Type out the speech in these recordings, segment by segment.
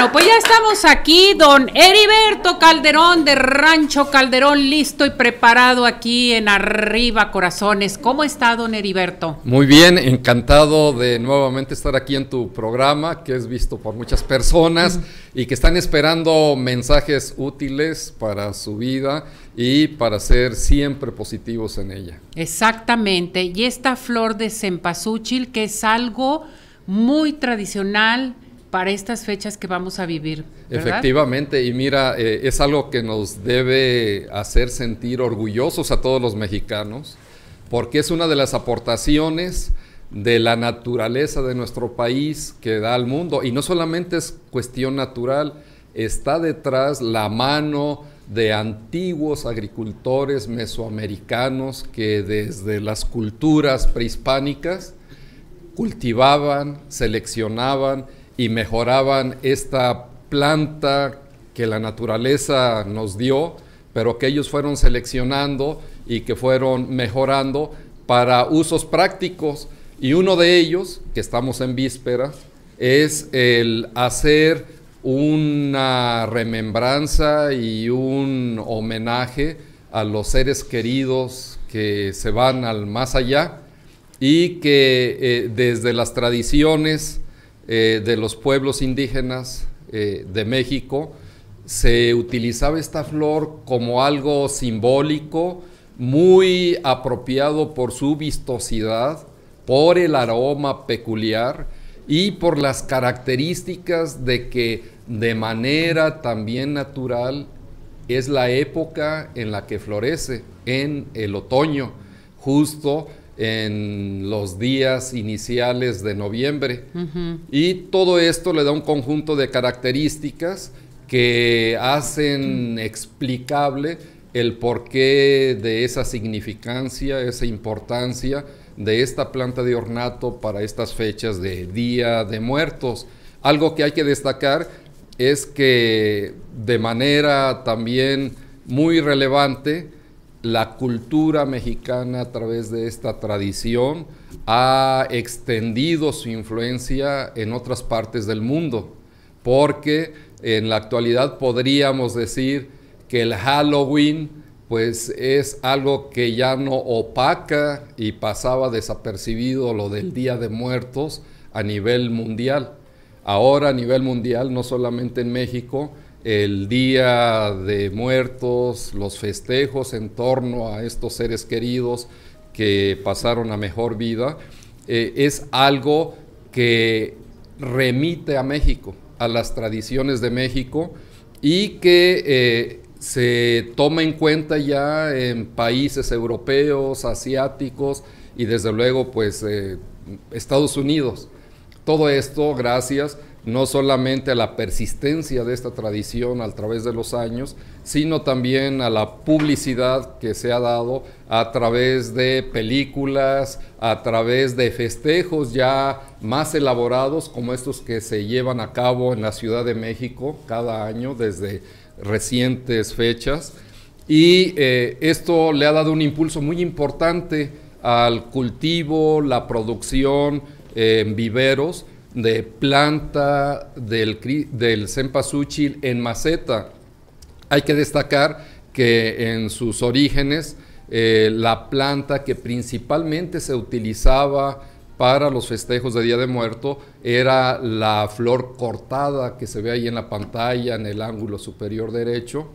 Bueno, pues ya estamos aquí, don Heriberto Calderón de Rancho Calderón, listo y preparado aquí en Arriba Corazones. ¿Cómo está, don Heriberto? Muy bien, encantado de nuevamente estar aquí en tu programa, que es visto por muchas personas y que están esperando mensajes útiles para su vida y para ser siempre positivos en ella. Exactamente, y esta flor de cempasúchil, que es algo muy tradicional, para estas fechas que vamos a vivir. ¿verdad? Efectivamente, y mira, eh, es algo que nos debe hacer sentir orgullosos a todos los mexicanos, porque es una de las aportaciones de la naturaleza de nuestro país que da al mundo, y no solamente es cuestión natural, está detrás la mano de antiguos agricultores mesoamericanos que desde las culturas prehispánicas cultivaban, seleccionaban, y mejoraban esta planta que la naturaleza nos dio, pero que ellos fueron seleccionando y que fueron mejorando para usos prácticos. Y uno de ellos, que estamos en vísperas, es el hacer una remembranza y un homenaje a los seres queridos que se van al más allá y que eh, desde las tradiciones eh, de los pueblos indígenas eh, de México, se utilizaba esta flor como algo simbólico, muy apropiado por su vistosidad, por el aroma peculiar y por las características de que de manera también natural es la época en la que florece, en el otoño, justo en los días iniciales de noviembre. Y todo esto le da un conjunto de características que hacen explicable el porqué de esa significancia, esa importancia de esta planta de ornato para estas fechas de Día de Muertos. Algo que hay que destacar es que de manera también muy relevante, la cultura mexicana a través de esta tradición ha extendido su influencia en otras partes del mundo, porque en la actualidad podríamos decir que el Halloween pues es algo que ya no opaca y pasaba desapercibido lo del Día de Muertos a nivel mundial. Ahora a nivel mundial, no solamente en México, el Día de Muertos, los festejos en torno a estos seres queridos que pasaron la mejor vida, eh, es algo que remite a México, a las tradiciones de México y que eh, se toma en cuenta ya en países europeos, asiáticos y desde luego pues eh, Estados Unidos. Todo esto gracias no solamente a la persistencia de esta tradición a través de los años, sino también a la publicidad que se ha dado a través de películas, a través de festejos ya más elaborados como estos que se llevan a cabo en la Ciudad de México cada año desde recientes fechas. Y eh, esto le ha dado un impulso muy importante al cultivo, la producción eh, en viveros de planta del, del cempasúchil en maceta. Hay que destacar que en sus orígenes eh, la planta que principalmente se utilizaba para los festejos de Día de Muerto era la flor cortada que se ve ahí en la pantalla en el ángulo superior derecho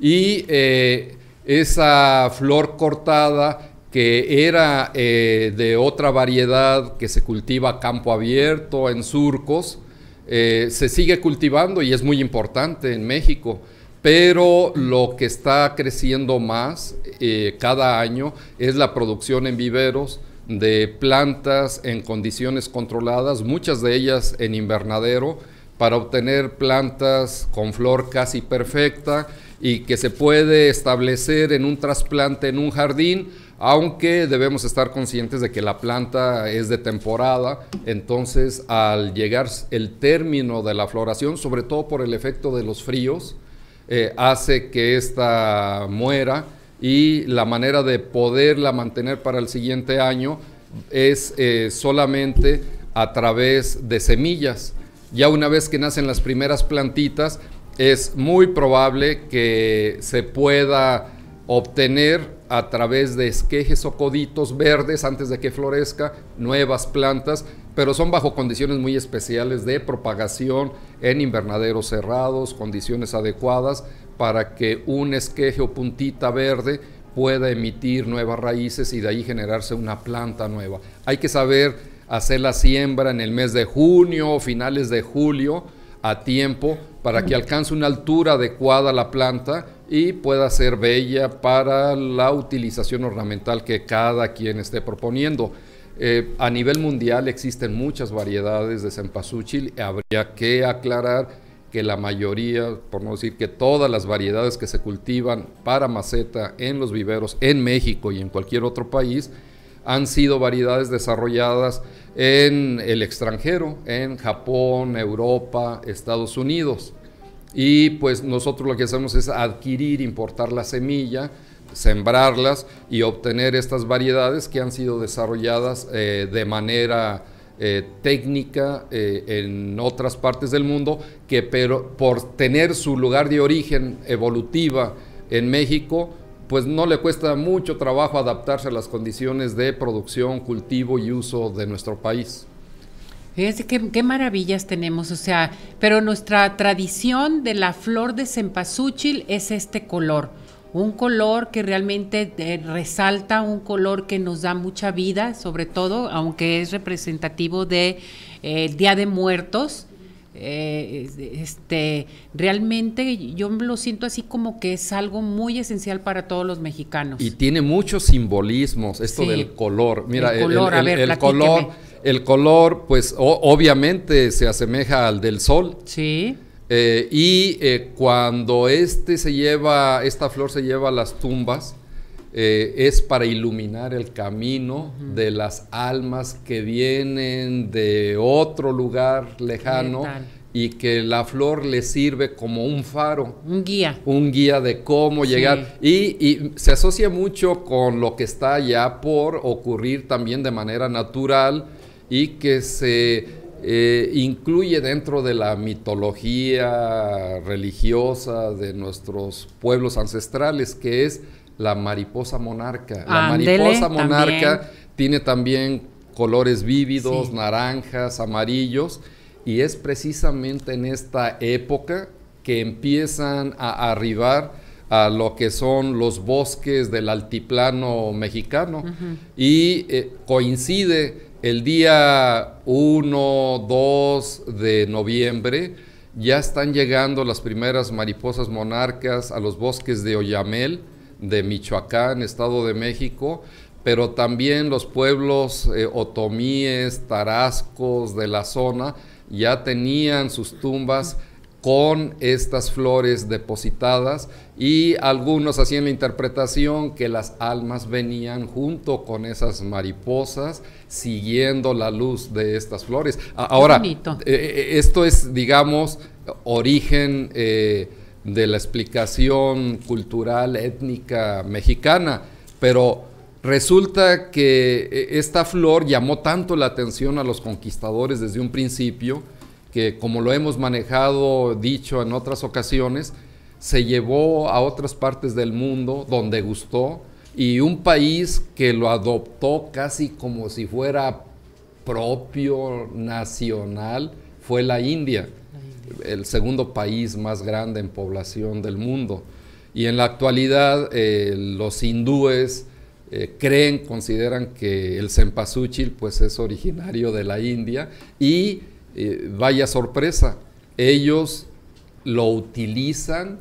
y eh, esa flor cortada que era eh, de otra variedad que se cultiva a campo abierto, en surcos, eh, se sigue cultivando y es muy importante en México. Pero lo que está creciendo más eh, cada año es la producción en viveros de plantas en condiciones controladas, muchas de ellas en invernadero, para obtener plantas con flor casi perfecta y que se puede establecer en un trasplante en un jardín aunque debemos estar conscientes de que la planta es de temporada, entonces al llegar el término de la floración, sobre todo por el efecto de los fríos, eh, hace que esta muera y la manera de poderla mantener para el siguiente año es eh, solamente a través de semillas. Ya una vez que nacen las primeras plantitas, es muy probable que se pueda obtener a través de esquejes o coditos verdes antes de que florezca nuevas plantas, pero son bajo condiciones muy especiales de propagación en invernaderos cerrados, condiciones adecuadas para que un esqueje o puntita verde pueda emitir nuevas raíces y de ahí generarse una planta nueva. Hay que saber hacer la siembra en el mes de junio o finales de julio a tiempo para que mm. alcance una altura adecuada la planta y pueda ser bella para la utilización ornamental que cada quien esté proponiendo. Eh, a nivel mundial existen muchas variedades de cempasúchil, habría que aclarar que la mayoría, por no decir que todas las variedades que se cultivan para maceta en los viveros en México y en cualquier otro país, han sido variedades desarrolladas en el extranjero, en Japón, Europa, Estados Unidos. Y pues nosotros lo que hacemos es adquirir, importar la semilla, sembrarlas y obtener estas variedades que han sido desarrolladas eh, de manera eh, técnica eh, en otras partes del mundo, que pero, por tener su lugar de origen evolutiva en México, pues no le cuesta mucho trabajo adaptarse a las condiciones de producción, cultivo y uso de nuestro país. Fíjense qué, maravillas tenemos, o sea, pero nuestra tradición de la flor de cempasúchil es este color, un color que realmente eh, resalta, un color que nos da mucha vida, sobre todo, aunque es representativo del eh, Día de Muertos. Eh, este, realmente yo lo siento así como que es algo muy esencial para todos los mexicanos. Y tiene muchos simbolismos, esto del color. Mira, el color, a ver, el color el color, pues obviamente se asemeja al del sol. Sí. Eh, y eh, cuando este se lleva, esta flor se lleva a las tumbas, eh, es para iluminar el camino de las almas que vienen de otro lugar lejano y que la flor le sirve como un faro. Un guía. Un guía de cómo llegar. y, se asocia mucho con lo que está ya por ocurrir también de manera natural y que se eh, incluye dentro de la mitología religiosa de nuestros pueblos ancestrales, que es la mariposa monarca. la mariposa monarca tiene también colores vívidos, naranjas, amarillos, y es precisamente en esta época que empiezan a arribar a lo que son los bosques del altiplano mexicano y eh, coincide el día 1, 2 de noviembre ya están llegando las primeras mariposas monarcas a los bosques de Oyamel, de Michoacán, Estado de México, pero también los pueblos eh, otomíes, tarascos de la zona ya tenían sus tumbas con estas flores depositadas y algunos hacían la interpretación que las almas venían junto con esas mariposas siguiendo la luz de estas flores. Ahora, eh, eh, esto es, digamos, origen eh, de la explicación cultural étnica mexicana, pero resulta que esta flor llamó tanto la atención a los conquistadores desde un principio, que como lo hemos manejado, dicho en otras ocasiones, se llevó a otras partes del mundo donde gustó y un país que lo adoptó casi como si fuera propio nacional fue la India, el segundo país más grande en población del mundo. Y en la actualidad eh, los hindúes eh, creen, consideran que el cempasúchil pues es originario de la India y eh, vaya sorpresa, ellos lo utilizan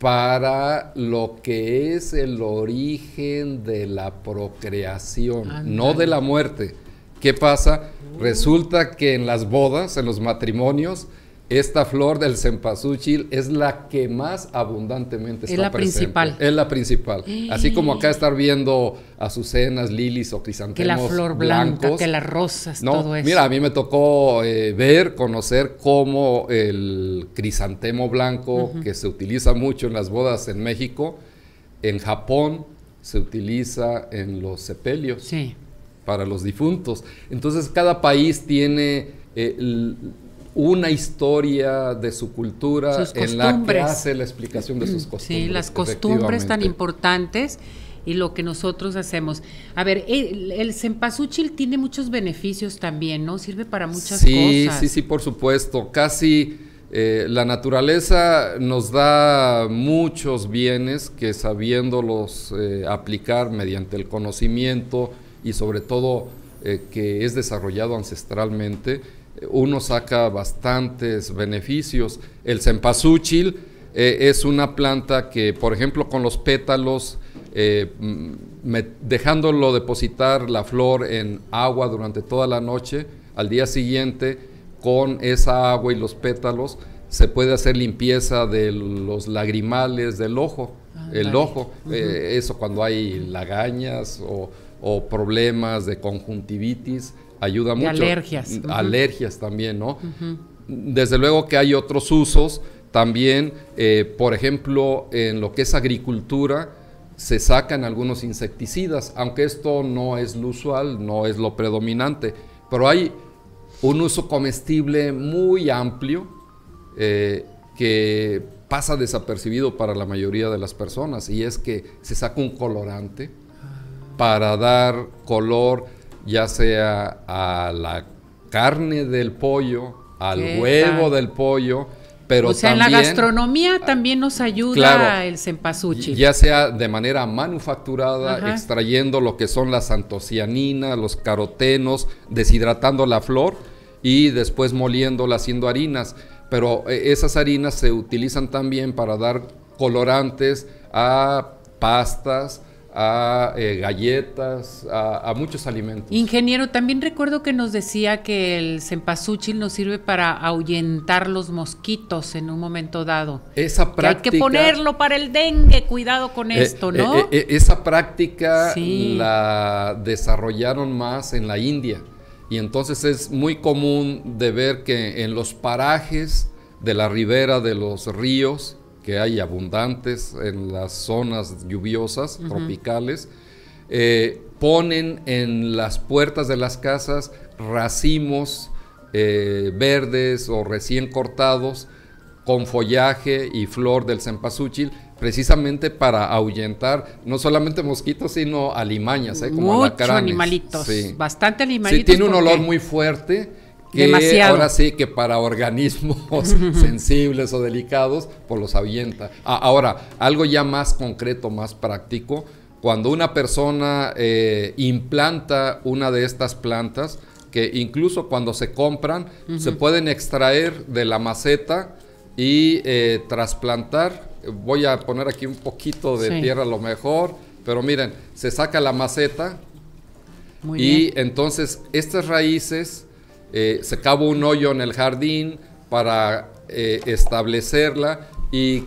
para lo que es el origen de la procreación, no de la muerte. ¿Qué pasa? Resulta que en las bodas, en los matrimonios, esta flor del cempasúchil es la que más abundantemente está es la principal. Es la principal. Así como acá ¡Eh! estar viendo azucenas, lilis o crisantemos que la flor blanca, que las rosas, todo eso. Mira, a mí me tocó eh, ver, conocer cómo el crisantemo blanco que se utiliza mucho en las bodas en México, en Japón se utiliza en los sepelios. Sí. Para los difuntos. Entonces cada país tiene eh, una historia de su cultura en la que hace la explicación de sus costumbres. Sí, las costumbres tan importantes y lo que nosotros hacemos. A ver, el, el tiene muchos beneficios también, ¿no? Sirve para muchas cosas. Sí, sí, sí, por supuesto. Casi eh, la naturaleza nos da muchos bienes que sabiéndolos eh, aplicar mediante el conocimiento y sobre todo eh, que es desarrollado ancestralmente, uno saca bastantes beneficios. El cempasúchil eh, es una planta que, por ejemplo, con los pétalos, eh, mm, dejándolo depositar la flor en agua durante toda la noche, al día siguiente, con esa agua y los pétalos, se puede hacer limpieza de los lagrimales del ojo. Ah, el ojo, eh, eso cuando hay lagañas o problemas de conjuntivitis, ayuda mucho. alergias. Mm, alergias también, ¿no? Desde luego que hay otros usos. También, eh, por ejemplo, en lo que es agricultura, se sacan algunos insecticidas, aunque esto no es lo usual, no es lo predominante, pero hay un uso comestible muy amplio eh, que pasa desapercibido para la mayoría de las personas y es que se saca un colorante ah. para dar color ya sea a la carne del pollo, al huevo del pollo, pero o sea, en la gastronomía también nos ayuda el cempasúchil. Ya sea de manera manufacturada, extrayendo lo que son las antocianinas, los carotenos, deshidratando la flor y después moliéndola haciendo harinas. Pero eh, esas harinas se utilizan también para dar colorantes a pastas, a eh, galletas, a, muchos alimentos. Ingeniero, también recuerdo que nos decía que el cempasúchil nos sirve para ahuyentar los mosquitos en un momento dado. Esa práctica. hay que ponerlo para el dengue, cuidado con eh, esto, eh, ¿no? esa práctica la desarrollaron más en la India. Y entonces es muy común de ver que en los parajes de la ribera de los ríos, que hay abundantes en las zonas lluviosas, tropicales, eh, ponen en las puertas de las casas racimos eh, verdes o recién cortados con follaje y flor del cempasúchil, precisamente para ahuyentar no solamente mosquitos, sino alimañas, ¿eh? como Muchos animalitos, bastante animalitos. Sí, tiene un olor muy fuerte que ahora sí que para organismos sensibles o delicados, pues los avienta. ahora, algo ya más concreto, más práctico, cuando una persona eh, implanta una de estas plantas, que incluso cuando se compran, se pueden extraer de la maceta y eh, trasplantar. Voy a poner aquí un poquito de tierra a lo mejor, pero miren, se saca la maceta y entonces estas raíces eh, se cava un hoyo en el jardín para eh, establecerla y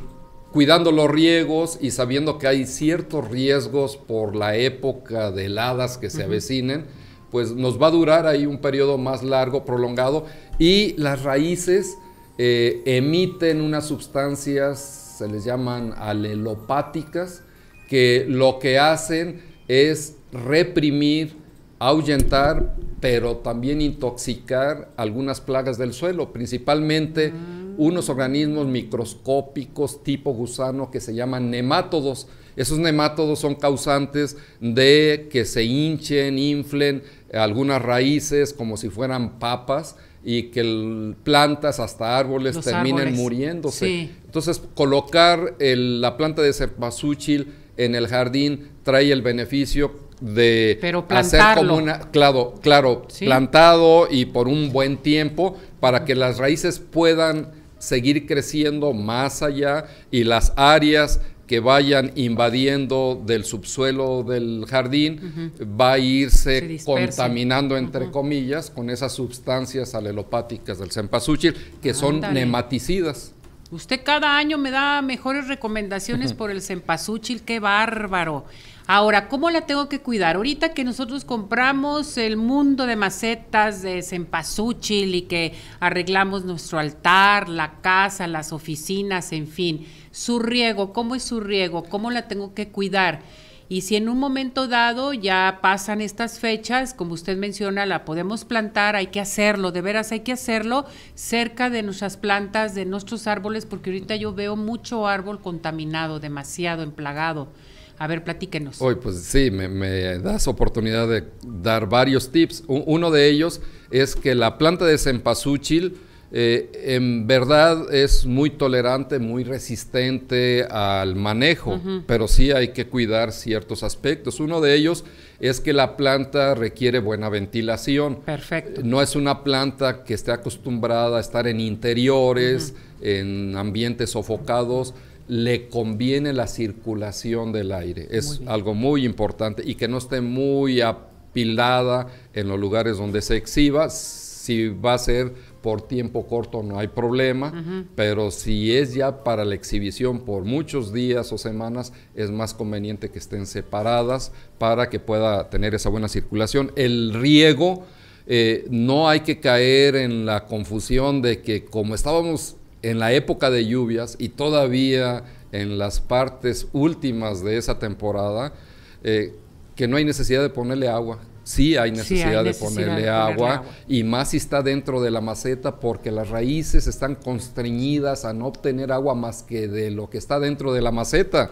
cuidando los riegos y sabiendo que hay ciertos riesgos por la época de heladas que se avecinen, pues nos va a durar ahí un periodo más largo, prolongado, y las raíces eh, emiten unas sustancias, se les llaman alelopáticas, que lo que hacen es reprimir ahuyentar, pero también intoxicar algunas plagas del suelo, principalmente ah. unos organismos microscópicos tipo gusano que se llaman nemátodos. Esos nematodos son causantes de que se hinchen, inflen eh, algunas raíces como si fueran papas y que plantas hasta árboles terminen muriéndose. Entonces, colocar la planta de serpasúchil en el jardín trae el beneficio de hacer como una, claro, claro, plantado y por un buen tiempo para que las raíces puedan seguir creciendo más allá y las áreas que vayan invadiendo del subsuelo del jardín va a irse contaminando, entre comillas, con esas sustancias alelopáticas del cempasúchil que son nematicidas. Usted cada año me da mejores recomendaciones por el cempasúchil, qué bárbaro. Ahora, ¿cómo la tengo que cuidar? Ahorita que nosotros compramos el mundo de macetas de cempasúchil y que arreglamos nuestro altar, la casa, las oficinas, en fin, su riego, ¿cómo es su riego? ¿Cómo la tengo que cuidar? Y si en un momento dado ya pasan estas fechas, como usted menciona, la podemos plantar, hay que hacerlo, de veras hay que hacerlo cerca de nuestras plantas, de nuestros árboles, porque ahorita yo veo mucho árbol contaminado, demasiado emplagado. A ver, platíquenos. Hoy, pues sí, me, das oportunidad de dar varios tips. Uno de ellos es que la planta de cempasúchil eh, en verdad es muy tolerante, muy resistente al manejo, pero sí hay que cuidar ciertos aspectos. Uno de ellos es que la planta requiere buena ventilación. Perfecto. No es una planta que esté acostumbrada a estar en interiores, en ambientes sofocados le conviene la circulación del aire. Es algo muy importante y que no esté muy apilada en los lugares donde se exhiba. Si va a ser por tiempo corto no hay problema, pero si es ya para la exhibición por muchos días o semanas, es más conveniente que estén separadas para que pueda tener esa buena circulación. El riego, eh, no hay que caer en la confusión de que como estábamos en la época de lluvias y todavía en las partes últimas de esa temporada, eh, que no hay necesidad de ponerle agua. Sí hay necesidad, de, ponerle agua, y más si está dentro de la maceta porque las raíces están constreñidas a no obtener agua más que de lo que está dentro de la maceta.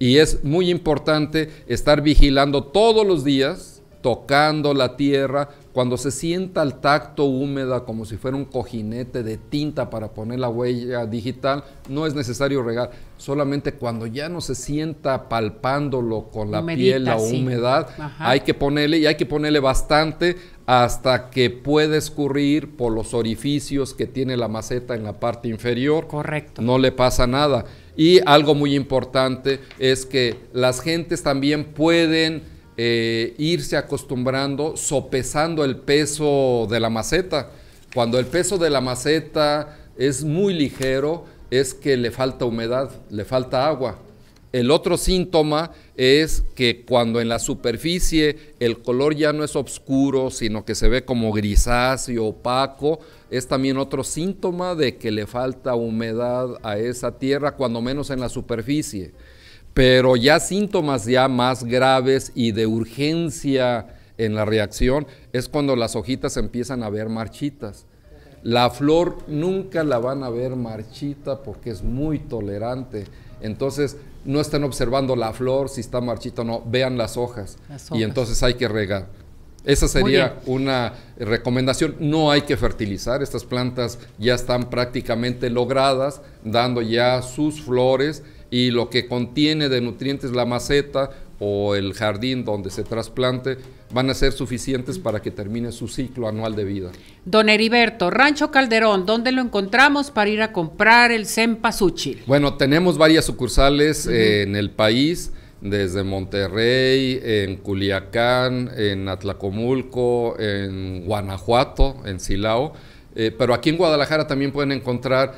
Y es muy importante estar vigilando todos los días tocando la tierra, cuando se sienta el tacto húmeda como si fuera un cojinete de tinta para poner la huella digital, no es necesario regar. Solamente cuando ya no se sienta palpándolo con la piel, la humedad, hay que ponerle y hay que ponerle bastante hasta que pueda escurrir por los orificios que tiene la maceta en la parte inferior. Correcto. No le pasa nada. Y algo muy importante es que las gentes también pueden eh, irse acostumbrando, sopesando el peso de la maceta. Cuando el peso de la maceta es muy ligero, es que le falta humedad, le falta agua. El otro síntoma es que cuando en la superficie el color ya no es oscuro, sino que se ve como grisáceo, opaco, es también otro síntoma de que le falta humedad a esa tierra, cuando menos en la superficie pero ya síntomas ya más graves y de urgencia en la reacción es cuando las hojitas empiezan a ver marchitas. La flor nunca la van a ver marchita porque es muy tolerante. Entonces, no están observando la flor si está marchita o no, vean las hojas, las hojas. Y entonces hay que regar. Esa sería una recomendación. No hay que fertilizar, estas plantas ya están prácticamente logradas, dando ya sus flores y lo que contiene de nutrientes la maceta o el jardín donde se trasplante van a ser suficientes para que termine su ciclo anual de vida. Don Heriberto, Rancho Calderón, ¿dónde lo encontramos para ir a comprar el cempasúchil? Bueno, tenemos varias sucursales en el país, desde Monterrey, en Culiacán, en Atlacomulco, en Guanajuato, en Silao, eh, pero aquí en Guadalajara también pueden encontrar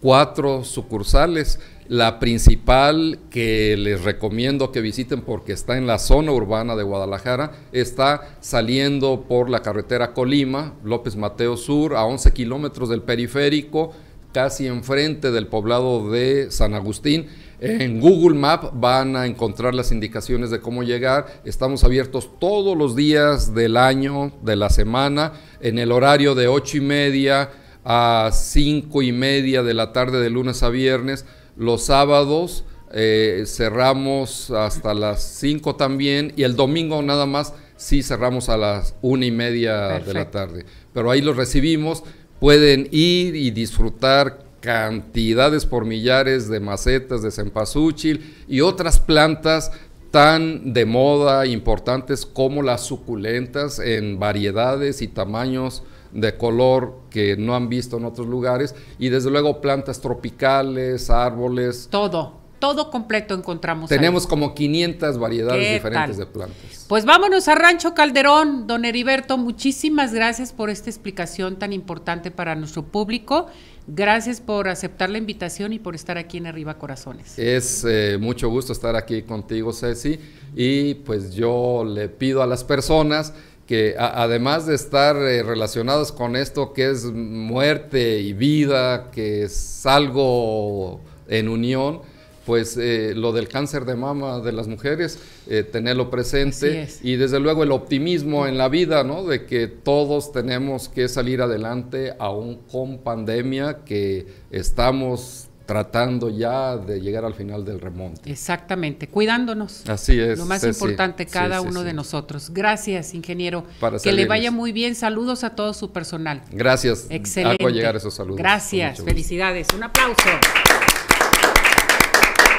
cuatro sucursales. La principal que les recomiendo que visiten porque está en la zona urbana de Guadalajara, está saliendo por la carretera Colima, López Mateo Sur, a 11 kilómetros del periférico, casi enfrente del poblado de San Agustín. En Google Map van a encontrar las indicaciones de cómo llegar. Estamos abiertos todos los días del año, de la semana, en el horario de 8 y media a 5 y media de la tarde de lunes a viernes los sábados eh, cerramos hasta las 5 también y el domingo nada más sí cerramos a las una y media de la tarde. Pero ahí los recibimos, pueden ir y disfrutar cantidades por millares de macetas de cempasúchil y otras plantas tan de moda importantes como las suculentas en variedades y tamaños de color que no han visto en otros lugares y desde luego plantas tropicales, árboles. Todo, todo completo encontramos. Tenemos como 500 variedades diferentes de plantas. Pues vámonos a Rancho Calderón, don Heriberto, muchísimas gracias por esta explicación tan importante para nuestro público. Gracias por aceptar la invitación y por estar aquí en Arriba Corazones. Es eh, mucho gusto estar aquí contigo, Ceci, y pues yo le pido a las personas que además de estar eh, relacionados con esto que es muerte y vida, que es algo en unión, pues eh, lo del cáncer de mama de las mujeres, eh, tenerlo presente y desde luego el optimismo en la vida, ¿no? De que todos tenemos que salir adelante aún con pandemia, que estamos tratando ya de llegar al final del remonte. Exactamente, cuidándonos. Así es. Lo más importante cada uno de nosotros. Gracias, ingeniero. Para que le vaya muy bien. Saludos a todo su personal. Gracias. Excelente. llegar esos saludos. Gracias. Felicidades. Un aplauso.